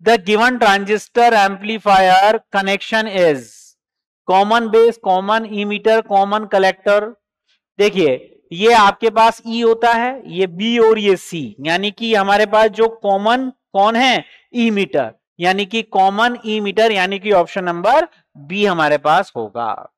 the given transistor amplifier connection is common base common emitter common collector देखिए ये आपके पास ई e होता है ये बी और ये सी यानी कि हमारे पास जो कॉमन कौन है ई e यानी कि कॉमन ई मीटर यानी कि ऑप्शन नंबर बी हमारे पास होगा